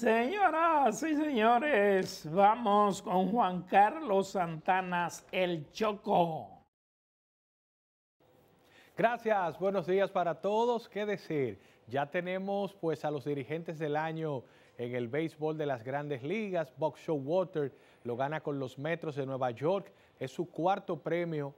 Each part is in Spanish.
Señoras y señores, vamos con Juan Carlos Santanas, el Choco. Gracias, buenos días para todos. ¿Qué decir? Ya tenemos pues a los dirigentes del año en el béisbol de las grandes ligas. Show Water lo gana con los Metros de Nueva York. Es su cuarto premio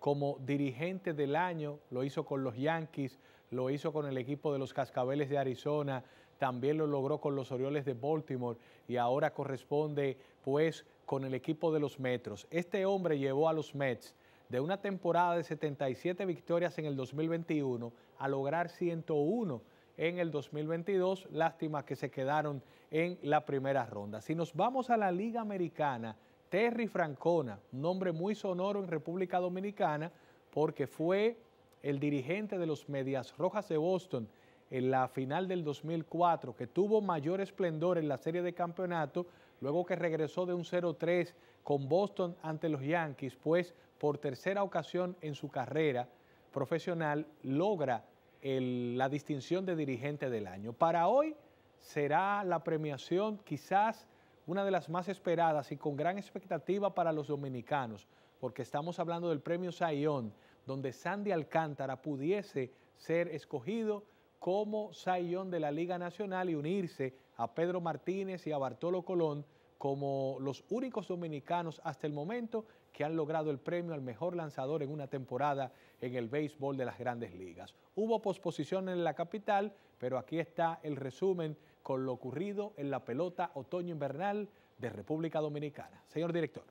como dirigente del año. Lo hizo con los Yankees, lo hizo con el equipo de los Cascabeles de Arizona, también lo logró con los Orioles de Baltimore y ahora corresponde pues con el equipo de los Metros. Este hombre llevó a los Mets de una temporada de 77 victorias en el 2021 a lograr 101 en el 2022. Lástima que se quedaron en la primera ronda. Si nos vamos a la Liga Americana, Terry Francona, nombre muy sonoro en República Dominicana, porque fue el dirigente de los Medias Rojas de Boston en la final del 2004, que tuvo mayor esplendor en la serie de campeonato, luego que regresó de un 0-3 con Boston ante los Yankees, pues por tercera ocasión en su carrera profesional logra la distinción de dirigente del año. Para hoy será la premiación quizás una de las más esperadas y con gran expectativa para los dominicanos, porque estamos hablando del premio Sayón, donde Sandy Alcántara pudiese ser escogido como Sayón de la Liga Nacional y unirse a Pedro Martínez y a Bartolo Colón como los únicos dominicanos hasta el momento que han logrado el premio al mejor lanzador en una temporada en el béisbol de las grandes ligas. Hubo posposición en la capital, pero aquí está el resumen con lo ocurrido en la pelota otoño-invernal de República Dominicana. Señor director.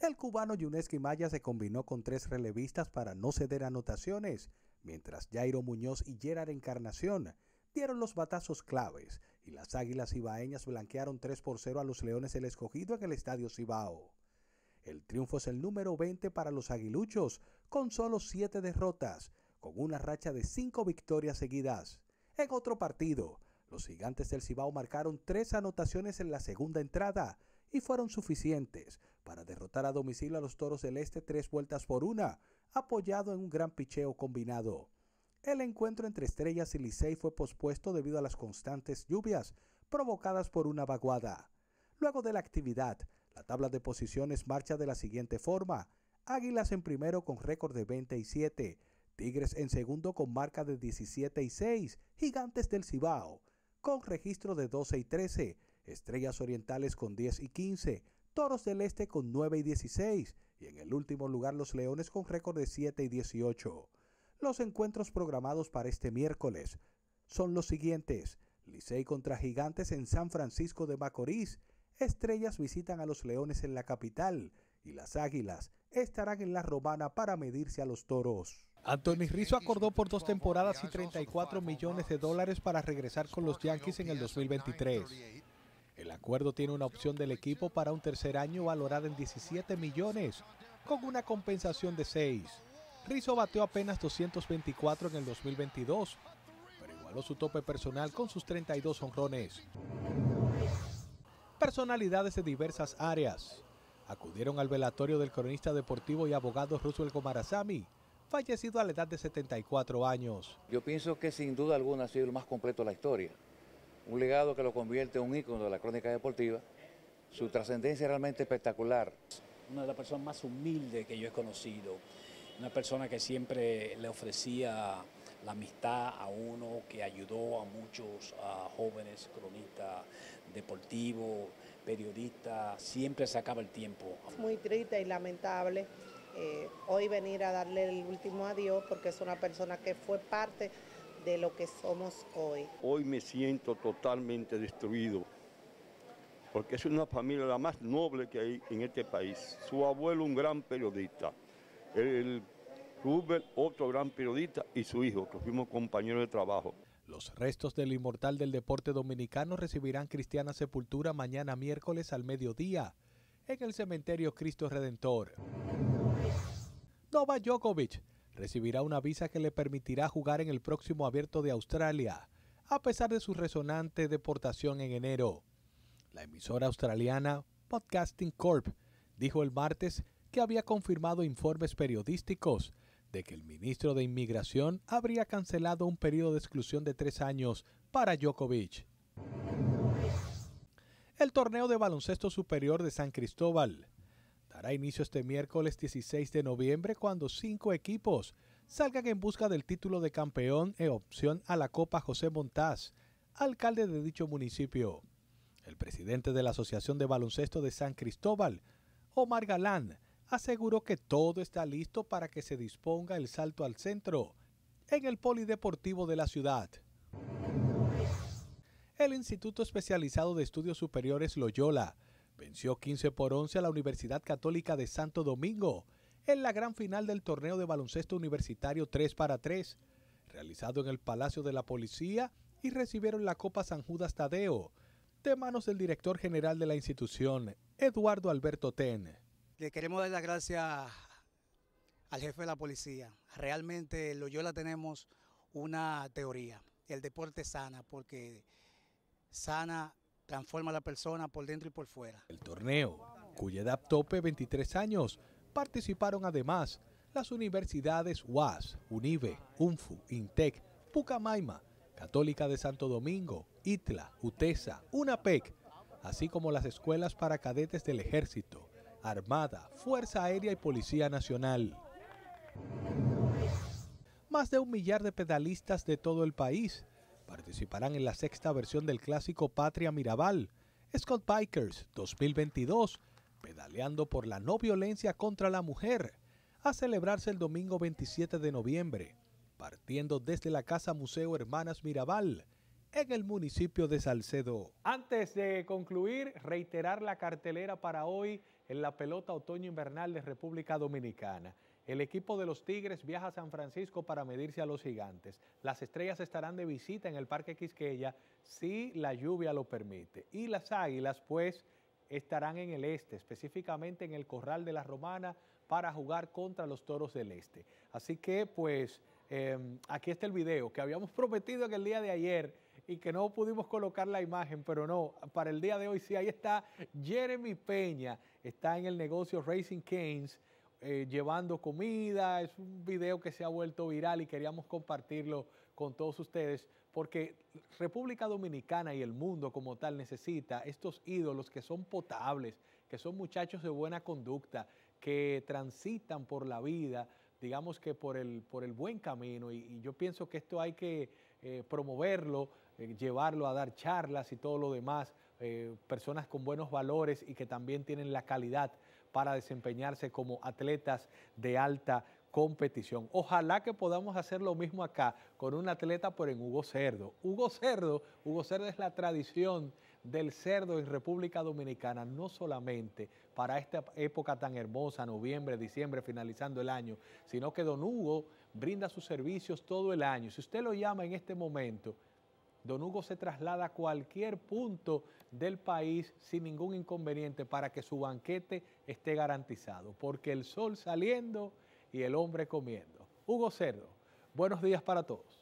El cubano Yunes Maya se combinó con tres relevistas para no ceder anotaciones mientras Jairo Muñoz y Gerard Encarnación dieron los batazos claves y las Águilas Ibaeñas blanquearon 3 por 0 a los Leones el Escogido en el Estadio Cibao. El triunfo es el número 20 para los Aguiluchos, con solo 7 derrotas, con una racha de 5 victorias seguidas. En otro partido, los gigantes del Cibao marcaron 3 anotaciones en la segunda entrada y fueron suficientes para derrotar a domicilio a los Toros del Este 3 vueltas por una, apoyado en un gran picheo combinado. El encuentro entre Estrellas y Licey fue pospuesto debido a las constantes lluvias provocadas por una vaguada. Luego de la actividad, la tabla de posiciones marcha de la siguiente forma. Águilas en primero con récord de 27, Tigres en segundo con marca de 17 y 6, Gigantes del Cibao con registro de 12 y 13, Estrellas Orientales con 10 y 15, Toros del Este con 9 y 16 y en el último lugar los Leones con récord de 7 y 18. Los encuentros programados para este miércoles son los siguientes. Licey contra Gigantes en San Francisco de Macorís. Estrellas visitan a los Leones en la capital y las Águilas estarán en la Romana para medirse a los Toros. Anthony Rizzo acordó por dos temporadas y 34 millones de dólares para regresar con los Yankees en el 2023. El acuerdo tiene una opción del equipo para un tercer año valorada en 17 millones, con una compensación de 6. Rizzo bateó apenas 224 en el 2022, pero igualó su tope personal con sus 32 honrones. Personalidades de diversas áreas acudieron al velatorio del cronista deportivo y abogado Russell Comarazami, fallecido a la edad de 74 años. Yo pienso que sin duda alguna ha sido el más completo de la historia un legado que lo convierte en un ícono de la crónica deportiva, su trascendencia es realmente espectacular. Una de las personas más humildes que yo he conocido, una persona que siempre le ofrecía la amistad a uno, que ayudó a muchos jóvenes cronistas deportivos, periodistas, siempre sacaba el tiempo. Muy triste y lamentable eh, hoy venir a darle el último adiós porque es una persona que fue parte de lo que somos hoy. Hoy me siento totalmente destruido, porque es una familia la más noble que hay en este país. Su abuelo un gran periodista, el Rubel otro gran periodista y su hijo, que fuimos compañeros de trabajo. Los restos del inmortal del deporte dominicano recibirán cristiana sepultura mañana miércoles al mediodía en el cementerio Cristo Redentor. Novak Djokovic recibirá una visa que le permitirá jugar en el próximo abierto de Australia, a pesar de su resonante deportación en enero. La emisora australiana Podcasting Corp dijo el martes que había confirmado informes periodísticos de que el ministro de Inmigración habría cancelado un periodo de exclusión de tres años para Djokovic. El torneo de baloncesto superior de San Cristóbal inicio este miércoles 16 de noviembre cuando cinco equipos salgan en busca del título de campeón e opción a la Copa José Montaz, alcalde de dicho municipio. El presidente de la Asociación de Baloncesto de San Cristóbal, Omar Galán, aseguró que todo está listo para que se disponga el salto al centro en el Polideportivo de la ciudad. El Instituto Especializado de Estudios Superiores Loyola venció 15 por 11 a la Universidad Católica de Santo Domingo en la gran final del torneo de baloncesto universitario 3 para 3, realizado en el Palacio de la Policía y recibieron la Copa San Judas Tadeo de manos del director general de la institución, Eduardo Alberto Ten. Le queremos dar las gracias al jefe de la policía. Realmente Loyola tenemos una teoría, el deporte sana, porque sana transforma a la persona por dentro y por fuera. El torneo, cuya edad tope 23 años, participaron además las universidades UAS, UNIVE, UNFU, INTEC, Pucamaima, Católica de Santo Domingo, ITLA, UTESA, UNAPEC, así como las escuelas para cadetes del Ejército, Armada, Fuerza Aérea y Policía Nacional. Más de un millar de pedalistas de todo el país participarán en la sexta versión del clásico Patria Mirabal, Scott Bikers 2022, pedaleando por la no violencia contra la mujer, a celebrarse el domingo 27 de noviembre, partiendo desde la Casa Museo Hermanas Mirabal, en el municipio de Salcedo. Antes de concluir, reiterar la cartelera para hoy en la pelota otoño-invernal de República Dominicana. El equipo de los Tigres viaja a San Francisco para medirse a los gigantes. Las estrellas estarán de visita en el Parque Quisqueya si la lluvia lo permite. Y las águilas, pues, estarán en el este, específicamente en el Corral de la Romana, para jugar contra los Toros del Este. Así que, pues, em, aquí está el video que habíamos prometido en el día de ayer que no pudimos colocar la imagen, pero no, para el día de hoy sí, ahí está Jeremy Peña, está en el negocio Racing Canes. Eh, llevando comida, es un video que se ha vuelto viral y queríamos compartirlo con todos ustedes porque República Dominicana y el mundo como tal necesita estos ídolos que son potables, que son muchachos de buena conducta, que transitan por la vida digamos que por el, por el buen camino y, yo pienso que esto hay que eh, promoverlo, eh, llevarlo a dar charlas y todo lo demás, eh, personas con buenos valores y que también tienen la calidad para desempeñarse como atletas de alta competición. Ojalá que podamos hacer lo mismo acá con un atleta, por en Hugo Cerdo. Hugo Cerdo, Hugo Cerdo es la tradición del cerdo en República Dominicana, no solamente para esta época tan hermosa, noviembre, diciembre, finalizando el año, sino que Don Hugo brinda sus servicios todo el año. Si usted lo llama en este momento, Don Hugo se traslada a cualquier punto del país sin ningún inconveniente para que su banquete esté garantizado, porque el sol saliendo y el hombre comiendo. Hugo Cerdo, buenos días para todos.